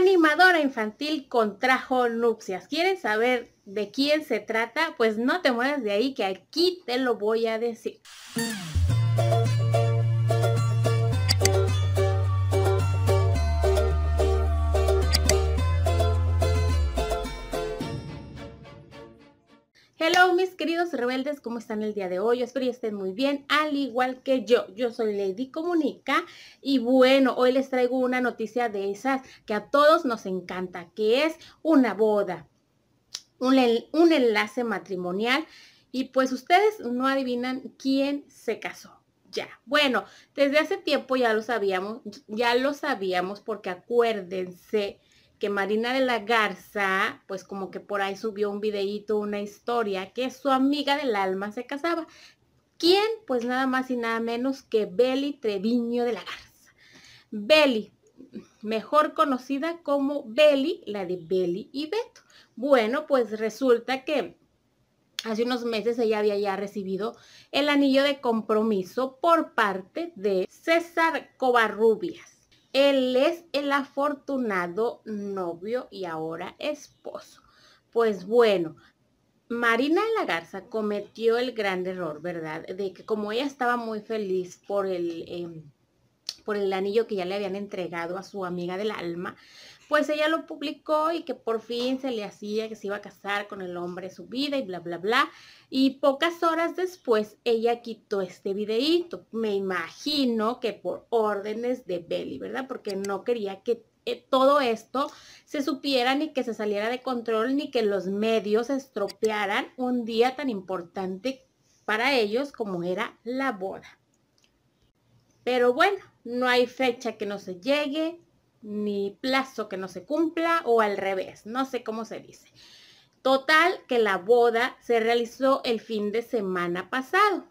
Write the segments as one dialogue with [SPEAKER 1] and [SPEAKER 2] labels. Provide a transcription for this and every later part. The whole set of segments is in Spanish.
[SPEAKER 1] animadora infantil contrajo nupcias. ¿Quieren saber de quién se trata? Pues no te mueras de ahí que aquí te lo voy a decir. queridos rebeldes, ¿cómo están el día de hoy? espero que estén muy bien, al igual que yo. Yo soy Lady Comunica y bueno, hoy les traigo una noticia de esas que a todos nos encanta, que es una boda, un, un enlace matrimonial y pues ustedes no adivinan quién se casó ya. Bueno, desde hace tiempo ya lo sabíamos, ya lo sabíamos porque acuérdense que Marina de la Garza, pues como que por ahí subió un videíto, una historia, que su amiga del alma se casaba. ¿Quién? Pues nada más y nada menos que Beli Treviño de la Garza. Beli, mejor conocida como Beli, la de Beli y Beto. Bueno, pues resulta que hace unos meses ella había ya recibido el anillo de compromiso por parte de César Covarrubias. Él es el afortunado novio y ahora esposo. Pues bueno, Marina de la Garza cometió el gran error, ¿verdad? De que como ella estaba muy feliz por el, em, por el anillo que ya le habían entregado a su amiga del alma, pues ella lo publicó y que por fin se le hacía que se iba a casar con el hombre de su vida y bla, bla, bla. Y pocas horas después ella quitó este videíto. Me imagino que por órdenes de Belly, ¿verdad? Porque no quería que eh, todo esto se supiera ni que se saliera de control ni que los medios estropearan un día tan importante para ellos como era la boda. Pero bueno, no hay fecha que no se llegue, ni plazo que no se cumpla o al revés, no sé cómo se dice. Total que la boda se realizó el fin de semana pasado.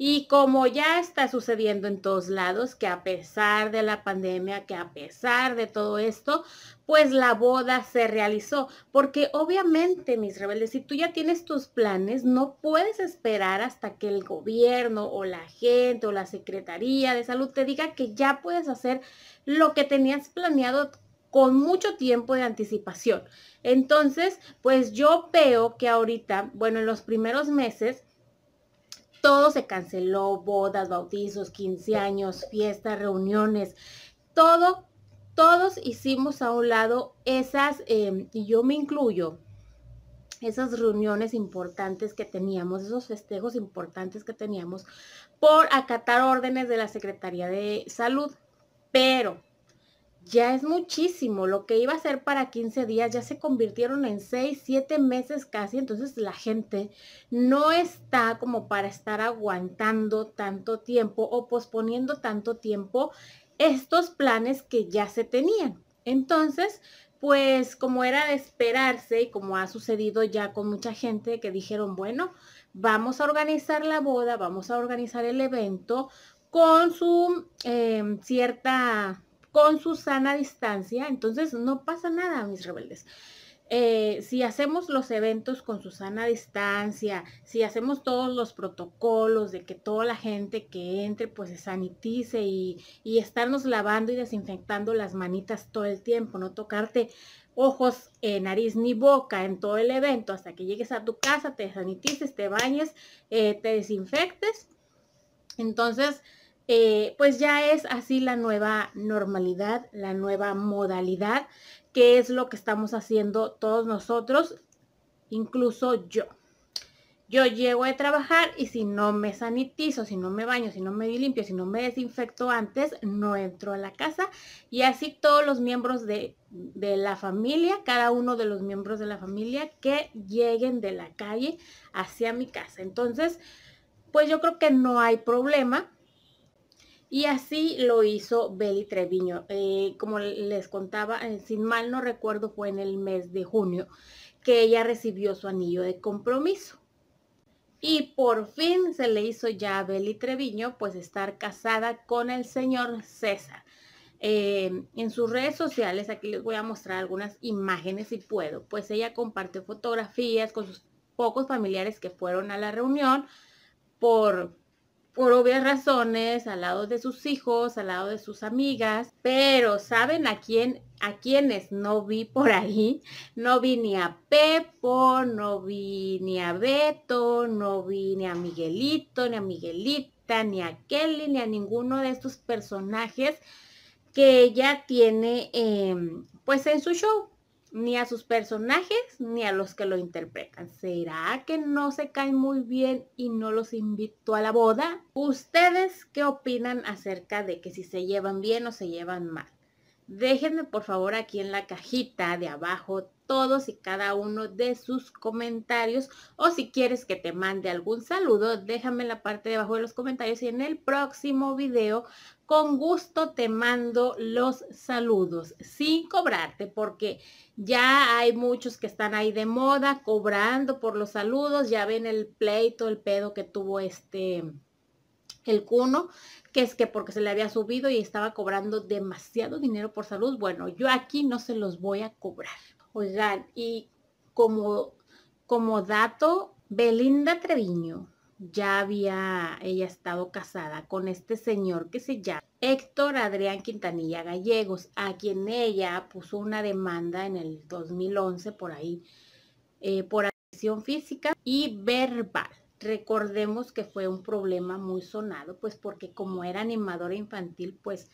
[SPEAKER 1] Y como ya está sucediendo en todos lados, que a pesar de la pandemia, que a pesar de todo esto, pues la boda se realizó. Porque obviamente, mis rebeldes, si tú ya tienes tus planes, no puedes esperar hasta que el gobierno o la gente o la Secretaría de Salud te diga que ya puedes hacer lo que tenías planeado con mucho tiempo de anticipación. Entonces, pues yo veo que ahorita, bueno, en los primeros meses, todo se canceló, bodas, bautizos, 15 años, fiestas, reuniones, todo, todos hicimos a un lado esas, em, y yo me incluyo, esas reuniones importantes que teníamos, esos festejos importantes que teníamos por acatar órdenes de la Secretaría de Salud. Pero ya es muchísimo. Lo que iba a ser para 15 días ya se convirtieron en 6, 7 meses casi. Entonces la gente no está como para estar aguantando tanto tiempo o posponiendo tanto tiempo estos planes que ya se tenían. Entonces, pues como era de esperarse y como ha sucedido ya con mucha gente que dijeron, bueno, vamos a organizar la boda, vamos a organizar el evento con su em, cierta con su sana distancia, entonces no pasa nada, mis rebeldes. Eh, si hacemos los eventos con su sana distancia, si hacemos todos los protocolos de que toda la gente que entre pues se sanitice y, estarnos lavando y desinfectando las manitas todo el tiempo, no tocarte ojos, eh, nariz ni boca en todo el evento hasta que llegues a tu casa, te sanitices, te bañes, eh, te desinfectes. Entonces, eh, pues ya es así la nueva normalidad, la nueva modalidad, que es lo que estamos haciendo todos nosotros, incluso yo. Yo llego a trabajar y si no me sanitizo, si no me baño, si no me limpio, si no me desinfecto antes, no entro a la casa. Y así todos los miembros de, de la familia, cada uno de los miembros de la familia que lleguen de la calle hacia mi casa. Entonces, pues yo creo que no hay problema y así lo hizo Beli Treviño. Eh, como les contaba, eh, sin mal no recuerdo, fue en el mes de junio que ella recibió su anillo de compromiso. Y por fin se le hizo ya a Beli Treviño pues estar casada con el señor César. Eh, en sus redes sociales, aquí les voy a mostrar algunas imágenes si puedo, pues ella compartió fotografías con sus pocos familiares que fueron a la reunión por por obvias razones, al lado de sus hijos, al lado de sus amigas, pero ¿saben a quién a quienes no vi por ahí? No vi ni a Pepo, no vi ni a Beto, no vi ni a Miguelito, ni a Miguelita, ni a Kelly, ni a ninguno de estos personajes que ella tiene em, pues en su show ni a sus personajes ni a los que lo interpretan. ¿Será que no se caen muy bien y no los invito a la boda? ¿Ustedes qué opinan acerca de que si se llevan bien o se llevan mal? Déjenme por favor aquí en la cajita de abajo todos y cada uno de sus comentarios o si quieres que te mande algún saludo, déjame en la parte de abajo de los comentarios y en el próximo video con gusto te mando los saludos sin cobrarte porque ya hay muchos que están ahí de moda cobrando por los saludos. Ya ven el pleito, el pedo que tuvo este, el cuno, que es que porque se le había subido y estaba cobrando demasiado dinero por salud. Bueno, yo aquí no se los voy a cobrar. Oigan, y como, como dato, Belinda Treviño ya había ella estado casada con este señor que se llama Héctor Adrián Quintanilla Gallegos, a quien ella puso una demanda en el 2011 por ahí, eh, por agresión física y verbal. Recordemos que fue un problema muy sonado, pues porque como era animadora infantil, pues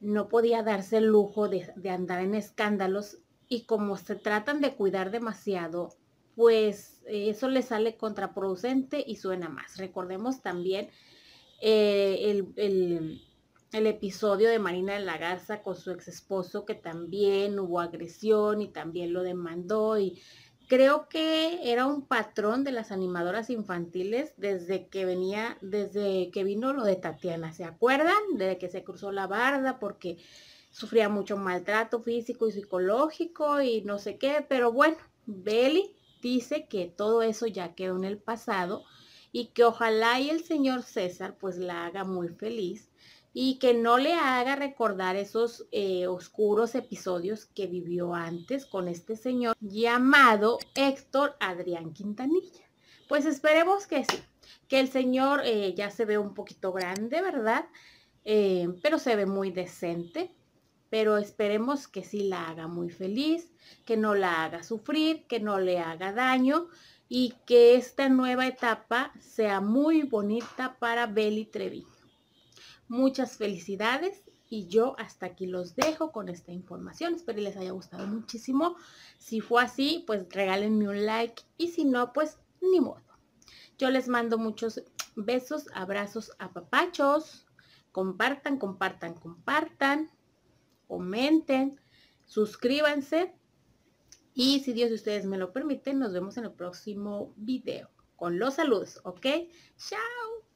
[SPEAKER 1] no podía darse el lujo de, de andar en escándalos y como se tratan de cuidar demasiado pues eh, eso le sale contraproducente y suena más. Recordemos también eh, el, episodio de Marina de la Garza con su ex esposo, que también hubo agresión y también lo demandó. Y creo que era un patrón de las animadoras infantiles desde que venía, desde que vino lo de Tatiana. ¿Se acuerdan? Desde que se cruzó la barda porque sufría mucho maltrato físico y psicológico y no sé qué, pero bueno, Beli dice que todo eso ya quedó en el pasado y que ojalá y el señor César pues la haga muy feliz y que no le haga recordar esos eh, oscuros episodios que vivió antes con este señor llamado Héctor Adrián Quintanilla. Pues esperemos que sí, que el señor eh, ya se ve un poquito grande, ¿verdad? Eh, pero se ve muy decente pero esperemos que sí la haga muy feliz, que no la haga sufrir, que no le haga daño y que esta nueva etapa sea muy bonita para Beli Treviño. Muchas felicidades y yo hasta aquí los dejo con esta información. Espero les haya gustado muchísimo. Si fue así, pues regálenme un like y si no, pues ni modo. Yo les mando muchos besos, abrazos, papachos. Compartan, compartan, compartan comenten, suscríbanse y si Dios y ustedes me lo permiten, nos vemos en el próximo video. Con los saludos, ¿ok? ¡Chao!